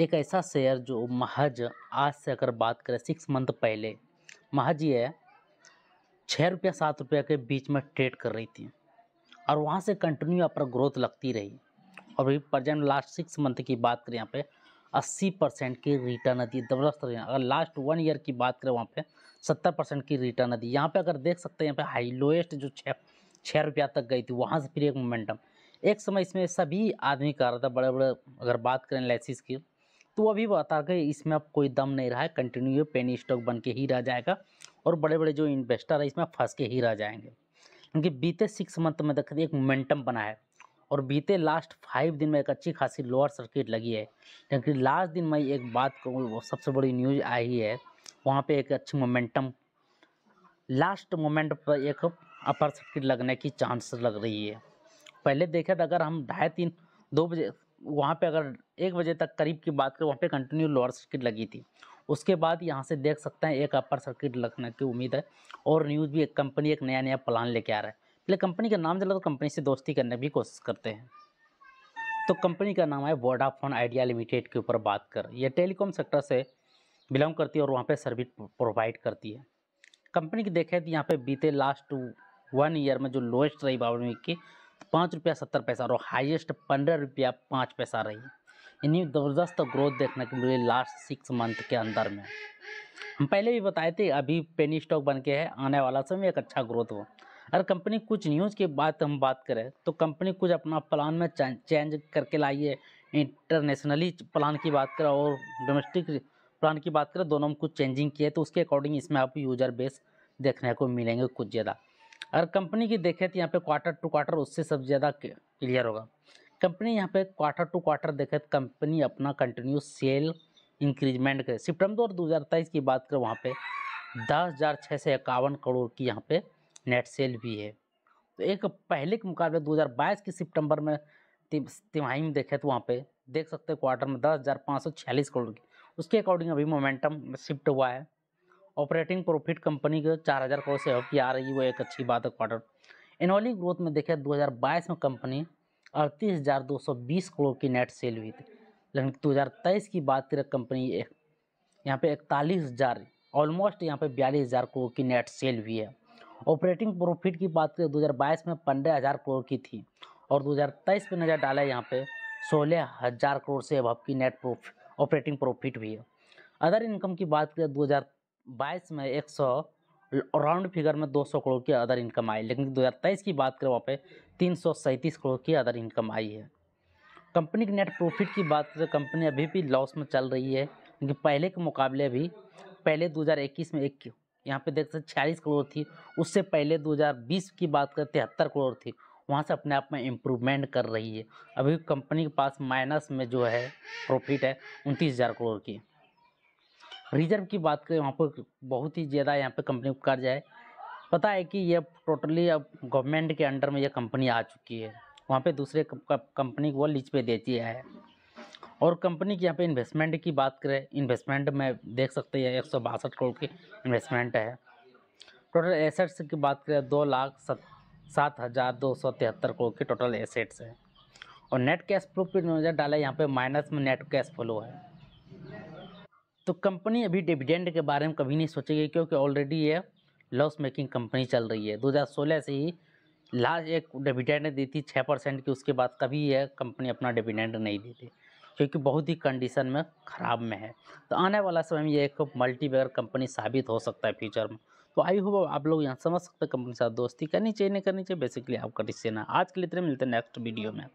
एक ऐसा शेयर जो महज आज से अगर बात करें सिक्स मंथ पहले महज ये छः रुपया सात रुपया के बीच में ट्रेड कर रही थी और वहाँ से कंटिन्यू यहाँ पर ग्रोथ लगती रही और अभी प्रजेंट लास्ट सिक्स मंथ की बात करें यहाँ पे अस्सी परसेंट की रिटर्न दी जबरदस्त अगर लास्ट वन ईयर की बात करें वहाँ पे सत्तर परसेंट की रिटर्न दी यहाँ पे अगर देख सकते हैं यहाँ पे हाई लोएस्ट जो छः छः रुपया तक गई थी वहाँ से फिर एक मोमेंटम एक समय इसमें सभी आदमी कर रहा था बड़े बड़े अगर बात करें लाइसिस की तो अभी बता के इसमें अब कोई दम नहीं रहा है कंटिन्यू पेनी स्टॉक बन के ही रह जाएगा और बड़े बड़े जो इन्वेस्टर है इसमें फंस के ही रह जाएंगे क्योंकि बीते सिक्स मंथ में देखिए एक मोमेंटम बना है और बीते लास्ट फाइव दिन में एक अच्छी खासी लोअर सर्किट लगी है क्योंकि लास्ट दिन में एक बात को सबसे बड़ी न्यूज़ आई है वहाँ पे एक अच्छी मोमेंटम लास्ट मोमेंट पर एक अपर सर्किट लगने की चांस लग रही है पहले देखे तो अगर हम ढाई तीन दो बजे वहाँ पे अगर एक बजे तक करीब की बात करें वहाँ पे कंटिन्यू लोअर सर्किट लगी थी उसके बाद यहाँ से देख सकते हैं एक अपर सर्किट लगने की उम्मीद है और न्यूज़ भी एक कंपनी एक नया नया प्लान लेके आ रहा है पहले कंपनी का नाम चला तो कंपनी से दोस्ती करने की कोशिश करते हैं तो कंपनी का नाम है वोडाफोन आइडिया लिमिटेड के ऊपर बात कर यह टेलीकॉम सेक्टर से बिलोंग करती है और वहाँ पर सर्विस प्रोवाइड करती है कंपनी की देखें तो यहाँ पर बीते लास्ट वन ईयर में जो लोएस्ट रही बावन की पाँच रुपया सत्तर पैसा और हाईएस्ट पंद्रह रुपया पाँच पैसा रही इन्हीं ज़बरदस्त ग्रोथ देखने को मिली लास्ट सिक्स मंथ के अंदर में हम पहले भी बताए थे अभी पेनी स्टॉक बन के है आने वाला समय एक अच्छा ग्रोथ हो अगर कंपनी कुछ न्यूज़ की बात हम बात करें तो कंपनी कुछ अपना प्लान में चेंज करके लाइए इंटरनेशनली प्लान की बात करें और डोमेस्टिक प्लान की बात करें दोनों में कुछ चेंजिंग किए तो उसके अकॉर्डिंग इसमें आप यूज़र बेस देखने को मिलेंगे कुछ ज़्यादा अगर कंपनी की देखें तो यहाँ पे क्वार्टर टू क्वार्टर उससे सबसे ज़्यादा क्लियर होगा कंपनी यहाँ पे क्वार्टर टू क्वार्टर देखें तो कंपनी अपना कंटिन्यू सेल इंक्रीजमेंट करे सितंबर दो हज़ार तेईस की बात करें वहाँ पे दस हज़ार छः सौ इक्यावन करोड़ की यहाँ पे नेट सेल भी है तो एक पहले के मुकाबले बाईस के सितंबर में तिमाही में देखें तो वहाँ पर देख सकते हैं क्वार्टर में दस हज़ार पाँच सौ छियालीस करोड़ की उसके अकॉर्डिंग अभी मोमेंटम शिफ्ट हुआ है ऑपरेटिंग प्रॉफिट कंपनी के चार हज़ार करोड़ से की आ रही है वो एक अच्छी बात है क्वार्टर एनुअली ग्रोथ में देखें 2022 में कंपनी अड़तीस हज़ार दो सौ बीस करोड़ की नेट सेल हुई थी लेकिन 2023 की बात करें कंपनी एक यहाँ पर इकतालीस हज़ार ऑलमोस्ट यहाँ पे बयालीस हज़ार करोड़ की नेट सेल हुई है ऑपरेटिंग प्रॉफिट की बात करें दो में पंद्रह हज़ार करोड़ की थी और 2023 पर नज़र डाला यहाँ पे सोलह हज़ार करोड़ से अब की नेट प्रॉफिट ऑपरेटिंग प्रॉफिट हुई है अदर इनकम की बात करें हज़ार बाईस में एक सौ राउंड फिगर में 200 करोड़ की अदर इनकम आई लेकिन 2023 की बात करें वहाँ पे तीन करोड़ की अदर इनकम आई है कंपनी की नेट प्रॉफिट की बात करें कंपनी अभी भी लॉस में चल रही है क्योंकि पहले के मुकाबले अभी पहले 2021 में एक यहाँ पे देख सकते छियालीस करोड़ थी उससे पहले 2020 की बात करें तिहत्तर करोड़ थी वहाँ से अपने आप में इम्प्रूवमेंट कर रही है अभी कंपनी के पास माइनस में जो है प्रॉफिट है उनतीस हज़ार करोड़ की रिजर्व की बात करें वहाँ पर बहुत ही ज़्यादा यहाँ पर कंपनी को कर्ज है पता है कि यह टोटली अब गवर्नमेंट के अंडर में यह कंपनी आ चुकी है वहाँ पे दूसरे कंपनी को लीज पे देती है और कंपनी की यहाँ पे इन्वेस्टमेंट की बात करें इन्वेस्टमेंट में देख सकते हैं एक सौ बासठ करोड़ की इन्वेस्टमेंट है टोटल एसेट्स की बात करें दो लाख सत सात हज़ार दो सौ तिहत्तर करोड़ के टोटल एसेट्स हैं और नेट कैश फ्लो पर नज़र डालें यहाँ पर माइनस में नेट कैश फ्लो है तो कंपनी अभी डिविडेंड के बारे में कभी नहीं सोचेगी क्योंकि ऑलरेडी ये लॉस मेकिंग कंपनी चल रही है 2016 से ही लास्ट एक डिविडेंड दी थी छः परसेंट की उसके बाद कभी यह कंपनी अपना डिविडेंड नहीं देती क्योंकि बहुत ही कंडीशन में ख़राब में है तो आने वाला समय में ये एक मल्टीबेगर कंपनी साबित हो सकता है फ्यूचर में तो आई होप आप लोग यहाँ समझ सकते हैं कंपनी के साथ दोस्ती करनी चाहिए नहीं करनी चाहिए बेसिकली आपका डिसीजन है आज के लिए इतने मिलते हैं नेक्स्ट वीडियो में